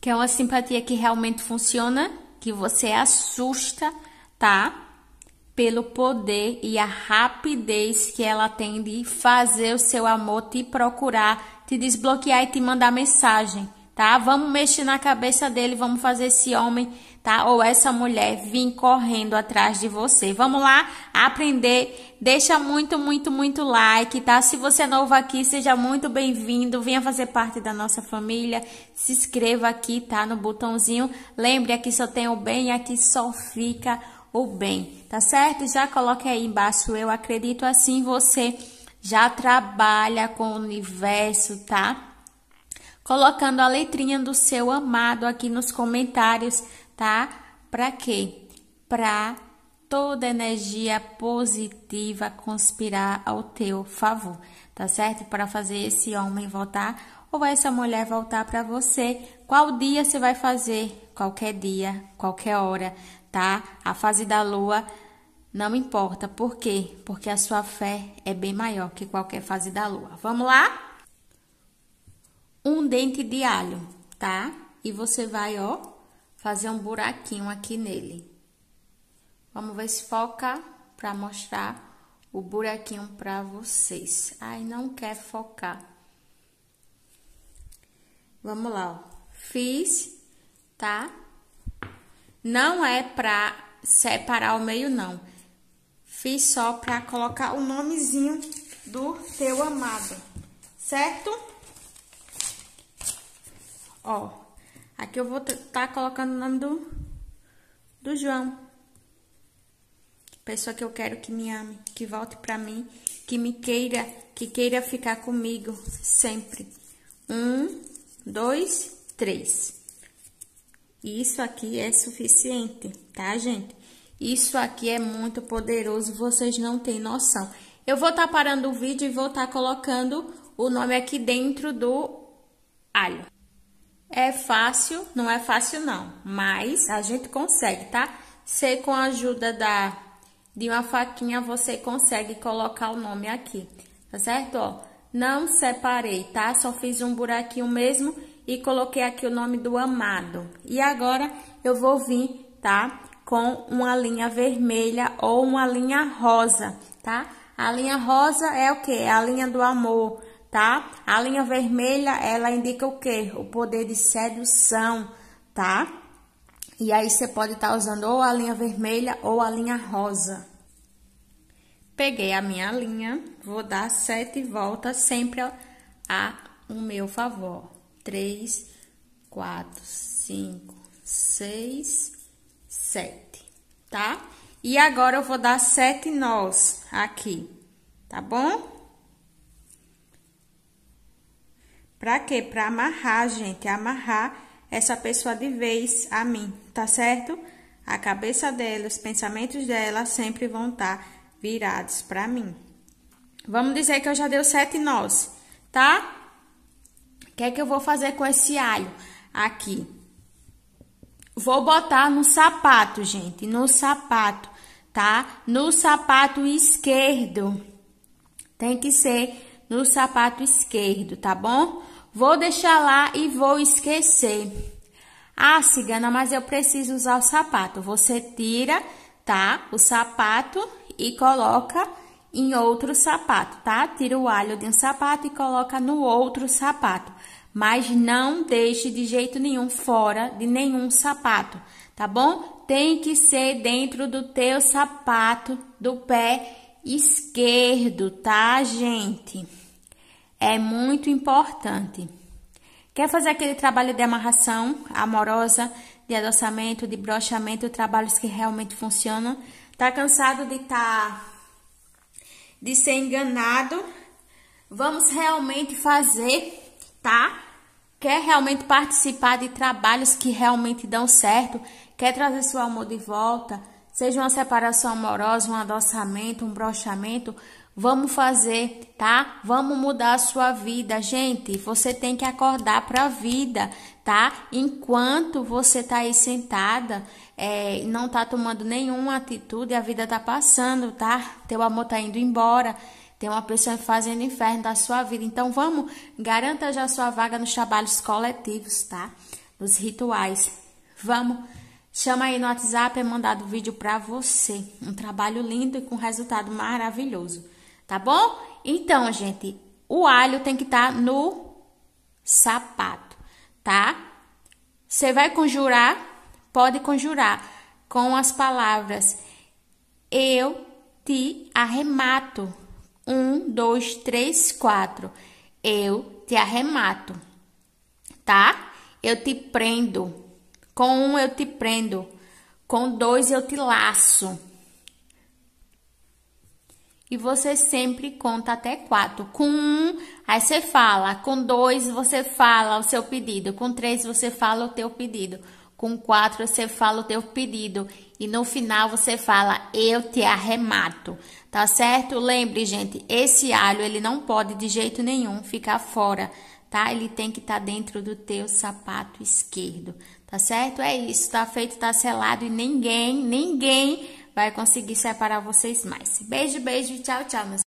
que é uma simpatia que realmente funciona, que você assusta, tá? Pelo poder e a rapidez que ela tem de fazer o seu amor te procurar, te desbloquear e te mandar mensagem, tá? Vamos mexer na cabeça dele, vamos fazer esse homem tá? Ou essa mulher vir correndo atrás de você. Vamos lá aprender. Deixa muito, muito, muito like, tá? Se você é novo aqui, seja muito bem-vindo. Venha fazer parte da nossa família. Se inscreva aqui, tá? No botãozinho. Lembre, aqui só tem o bem e aqui só fica o bem, tá certo? Já coloque aí embaixo. Eu acredito assim você já trabalha com o universo, tá? Colocando a letrinha do seu amado aqui nos comentários tá? Para quê? Para toda energia positiva conspirar ao teu favor, tá certo? Para fazer esse homem voltar ou essa mulher voltar para você. Qual dia você vai fazer? Qualquer dia, qualquer hora, tá? A fase da lua não importa. Por quê? Porque a sua fé é bem maior que qualquer fase da lua. Vamos lá? Um dente de alho, tá? E você vai, ó, fazer um buraquinho aqui nele. Vamos ver se foca para mostrar o buraquinho para vocês. Ai, não quer focar. Vamos lá, ó. Fiz, tá? Não é pra separar o meio, não. Fiz só pra colocar o nomezinho do teu amado, certo? Ó, Aqui eu vou estar tá colocando o nome do, do João. Pessoa que eu quero que me ame, que volte para mim, que me queira, que queira ficar comigo sempre. Um, dois, três. Isso aqui é suficiente, tá, gente? Isso aqui é muito poderoso, vocês não têm noção. Eu vou estar tá parando o vídeo e vou estar tá colocando o nome aqui dentro do alho. É fácil, não é fácil não, mas a gente consegue, tá? Se com a ajuda da de uma faquinha você consegue colocar o nome aqui, tá certo? Ó, não separei, tá? Só fiz um buraquinho mesmo e coloquei aqui o nome do amado. E agora eu vou vir, tá? Com uma linha vermelha ou uma linha rosa, tá? A linha rosa é o que? É a linha do amor, tá? A linha vermelha, ela indica o quê? O poder de sedução, tá? E aí você pode estar tá usando ou a linha vermelha ou a linha rosa. Peguei a minha linha, vou dar sete voltas sempre a o meu favor. Três, quatro, cinco, seis, sete, tá? E agora eu vou dar sete nós aqui, tá bom? Para quê? Para amarrar, gente, amarrar essa pessoa de vez a mim, tá certo? A cabeça dela, os pensamentos dela sempre vão estar tá virados para mim. Vamos dizer que eu já dei sete nós, tá? O que é que eu vou fazer com esse alho aqui? Vou botar no sapato, gente, no sapato, tá? No sapato esquerdo. Tem que ser no sapato esquerdo, tá bom? Vou deixar lá e vou esquecer. Ah, cigana, mas eu preciso usar o sapato. Você tira, tá? O sapato e coloca em outro sapato, tá? Tira o alho de um sapato e coloca no outro sapato. Mas não deixe de jeito nenhum fora de nenhum sapato, tá bom? Tem que ser dentro do teu sapato do pé esquerdo, tá, gente? é muito importante. Quer fazer aquele trabalho de amarração amorosa, de adoçamento, de brochamento, trabalhos que realmente funcionam? Tá cansado de estar tá, de ser enganado? Vamos realmente fazer, tá? Quer realmente participar de trabalhos que realmente dão certo? Quer trazer seu amor de volta? seja uma separação amorosa, um adoçamento, um brochamento, vamos fazer, tá? Vamos mudar a sua vida, gente. Você tem que acordar para a vida, tá? Enquanto você tá aí sentada, é, não tá tomando nenhuma atitude, a vida tá passando, tá? Teu amor tá indo embora. Tem uma pessoa fazendo inferno da sua vida. Então vamos, garanta já sua vaga nos trabalhos coletivos, tá? Nos rituais. Vamos Chama aí no WhatsApp, é mandado o vídeo para você. Um trabalho lindo e com resultado maravilhoso, tá bom? Então, gente, o alho tem que estar tá no sapato, tá? Você vai conjurar, pode conjurar com as palavras eu te arremato. Um, dois, três, quatro. Eu te arremato, tá? Eu te prendo. Com um eu te prendo, com dois eu te laço. E você sempre conta até quatro. Com um, aí você fala. Com dois, você fala o seu pedido. Com três, você fala o teu pedido. Com quatro, você fala o teu pedido. E no final, você fala, eu te arremato. Tá certo? Lembre, gente, esse alho, ele não pode de jeito nenhum ficar fora tá? Ele tem que estar tá dentro do teu sapato esquerdo, tá certo? É isso, tá feito, tá selado e ninguém, ninguém vai conseguir separar vocês mais. Beijo, beijo, tchau, tchau. Meus